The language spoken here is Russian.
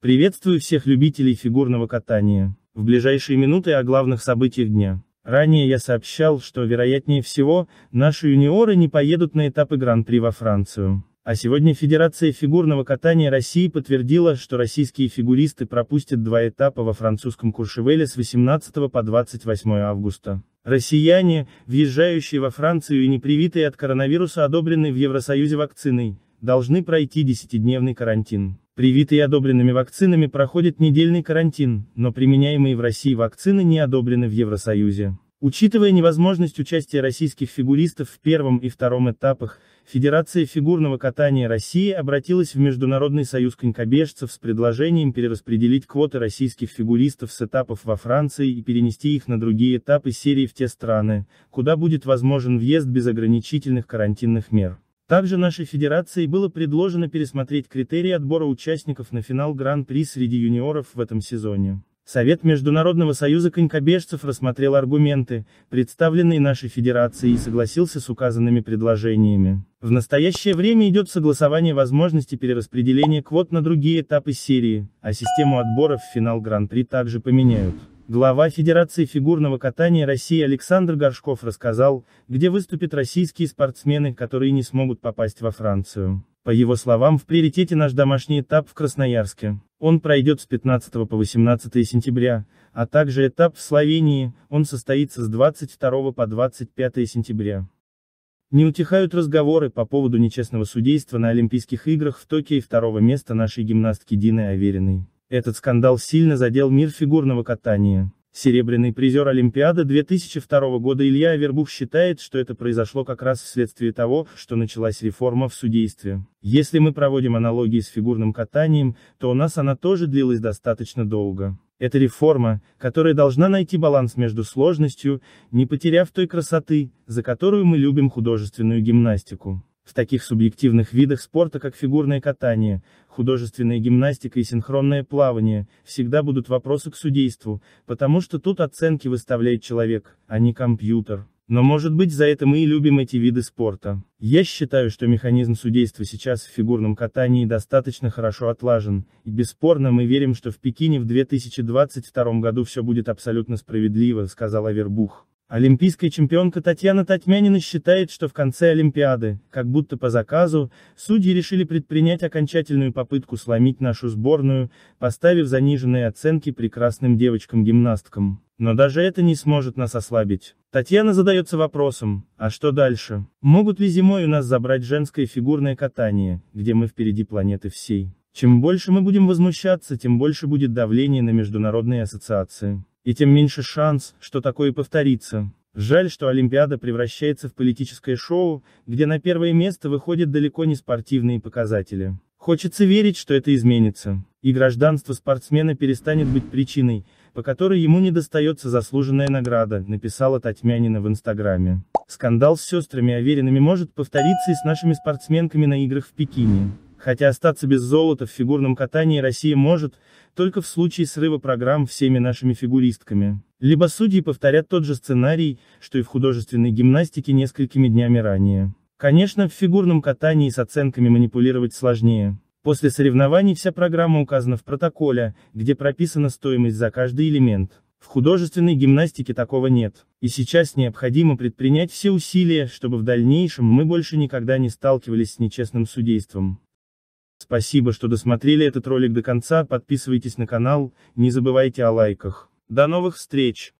Приветствую всех любителей фигурного катания. В ближайшие минуты о главных событиях дня. Ранее я сообщал, что, вероятнее всего, наши юниоры не поедут на этапы Гран-при во Францию. А сегодня Федерация фигурного катания России подтвердила, что российские фигуристы пропустят два этапа во французском Куршевеле с 18 по 28 августа. Россияне, въезжающие во Францию и не привитые от коронавируса одобренной в Евросоюзе вакциной, должны пройти 10-дневный карантин. Привитые одобренными вакцинами проходят недельный карантин, но применяемые в России вакцины не одобрены в Евросоюзе. Учитывая невозможность участия российских фигуристов в первом и втором этапах, Федерация фигурного катания России обратилась в Международный союз конькобежцев с предложением перераспределить квоты российских фигуристов с этапов во Франции и перенести их на другие этапы серии в те страны, куда будет возможен въезд без ограничительных карантинных мер. Также нашей федерации было предложено пересмотреть критерии отбора участников на финал Гран-при среди юниоров в этом сезоне. Совет Международного союза конькобежцев рассмотрел аргументы, представленные нашей федерацией и согласился с указанными предложениями. В настоящее время идет согласование возможности перераспределения квот на другие этапы серии, а систему отбора в финал Гран-при также поменяют. Глава Федерации фигурного катания России Александр Горшков рассказал, где выступят российские спортсмены, которые не смогут попасть во Францию. По его словам, в приоритете наш домашний этап в Красноярске. Он пройдет с 15 по 18 сентября, а также этап в Словении, он состоится с 22 по 25 сентября. Не утихают разговоры по поводу нечестного судейства на Олимпийских играх в Токио и второго места нашей гимнастки Дины Авериной. Этот скандал сильно задел мир фигурного катания. Серебряный призер Олимпиады 2002 года Илья Авербух считает, что это произошло как раз вследствие того, что началась реформа в судействе. Если мы проводим аналогии с фигурным катанием, то у нас она тоже длилась достаточно долго. Это реформа, которая должна найти баланс между сложностью, не потеряв той красоты, за которую мы любим художественную гимнастику. В таких субъективных видах спорта, как фигурное катание, художественная гимнастика и синхронное плавание, всегда будут вопросы к судейству, потому что тут оценки выставляет человек, а не компьютер. Но может быть за это мы и любим эти виды спорта. Я считаю, что механизм судейства сейчас в фигурном катании достаточно хорошо отлажен, и бесспорно мы верим, что в Пекине в 2022 году все будет абсолютно справедливо, сказала Вербух. Олимпийская чемпионка Татьяна Татьмянина считает, что в конце Олимпиады, как будто по заказу, судьи решили предпринять окончательную попытку сломить нашу сборную, поставив заниженные оценки прекрасным девочкам-гимнасткам. Но даже это не сможет нас ослабить. Татьяна задается вопросом, а что дальше? Могут ли зимой у нас забрать женское фигурное катание, где мы впереди планеты всей? Чем больше мы будем возмущаться, тем больше будет давление на международные ассоциации и тем меньше шанс, что такое повторится. Жаль, что Олимпиада превращается в политическое шоу, где на первое место выходят далеко не спортивные показатели. Хочется верить, что это изменится, и гражданство спортсмена перестанет быть причиной, по которой ему не достается заслуженная награда, написала Татьмянина в Инстаграме. Скандал с сестрами Аверинами может повториться и с нашими спортсменками на играх в Пекине. Хотя остаться без золота в фигурном катании Россия может, только в случае срыва программ всеми нашими фигуристками. Либо судьи повторят тот же сценарий, что и в художественной гимнастике несколькими днями ранее. Конечно, в фигурном катании с оценками манипулировать сложнее. После соревнований вся программа указана в протоколе, где прописана стоимость за каждый элемент. В художественной гимнастике такого нет. И сейчас необходимо предпринять все усилия, чтобы в дальнейшем мы больше никогда не сталкивались с нечестным судейством. Спасибо, что досмотрели этот ролик до конца, подписывайтесь на канал, не забывайте о лайках. До новых встреч!